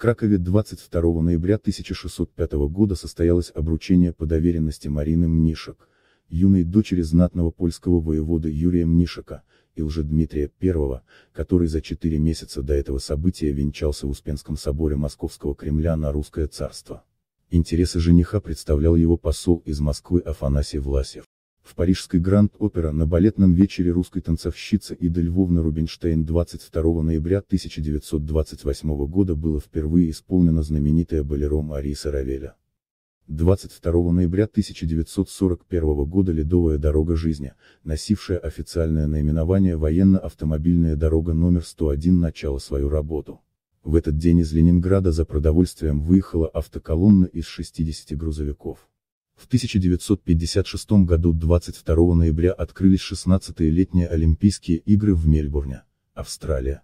Кракове 22 ноября 1605 года состоялось обручение по доверенности Марины Мнишек, юной дочери знатного польского воевода Юрия Мнишека, и лжедмитрия I, который за четыре месяца до этого события венчался в Успенском соборе Московского Кремля на русское царство. Интересы жениха представлял его посол из Москвы Афанасий Власев в парижской Гранд-Опера на балетном вечере русской танцовщицы Ида Львовна Рубинштейн 22 ноября 1928 года было впервые исполнено знаменитое болеро Мариса Равеля. 22 ноября 1941 года «Ледовая дорога жизни», носившая официальное наименование «Военно-автомобильная дорога номер 101» начала свою работу. В этот день из Ленинграда за продовольствием выехала автоколонна из 60 грузовиков. В 1956 году 22 ноября открылись 16-е летние Олимпийские игры в Мельбурне, Австралия.